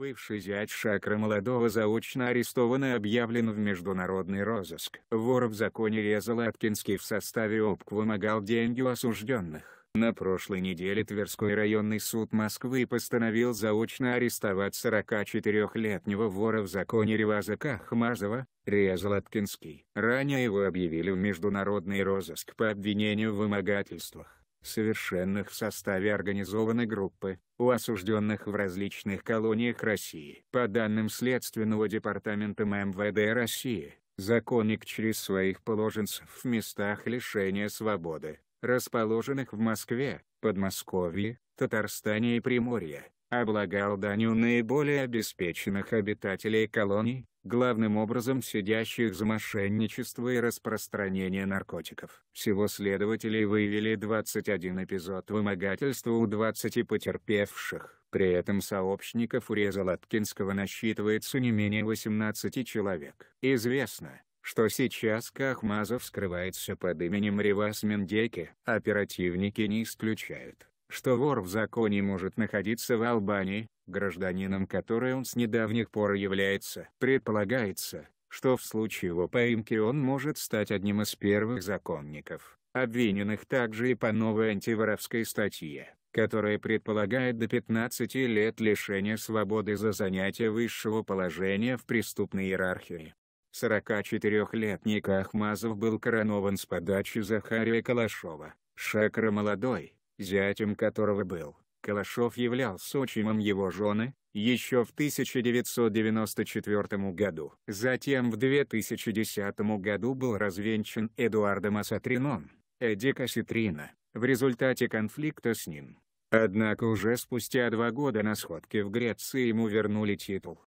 Бывший зять Шакры молодого заочно арестован и объявлен в международный розыск. Вор в законе резал Аткинский в составе ОПК вымогал деньги у осужденных. На прошлой неделе Тверской районный суд Москвы постановил заочно арестовать 44-летнего вора в законе Реваза Кахмазова, Резлаткинский. Ранее его объявили в международный розыск по обвинению в вымогательствах совершенных в составе организованной группы, у осужденных в различных колониях России. По данным Следственного департамента МВД России, законник через своих положенцев в местах лишения свободы, расположенных в Москве, Подмосковье, Татарстане и Приморье, облагал данью наиболее обеспеченных обитателей колоний, главным образом сидящих за мошенничество и распространение наркотиков. Всего следователи выявили 21 эпизод вымогательства у 20 потерпевших. При этом сообщников у Реза Латкинского насчитывается не менее 18 человек. Известно, что сейчас Кахмазов скрывается под именем Ривас Мендеки. Оперативники не исключают что вор в законе может находиться в Албании, гражданином которой он с недавних пор является. Предполагается, что в случае его поимки он может стать одним из первых законников, обвиненных также и по новой антиворовской статье, которая предполагает до 15 лет лишения свободы за занятие высшего положения в преступной иерархии. 44-летний Кахмазов был коронован с подачи Захария Калашова, Шакра молодой, зятем которого был. Калашов являлся сочимом его жены, еще в 1994 году. Затем в 2010 году был развенчан Эдуардом Асатрином, Эдик Аситрина, в результате конфликта с ним. Однако уже спустя два года на сходке в Греции ему вернули титул.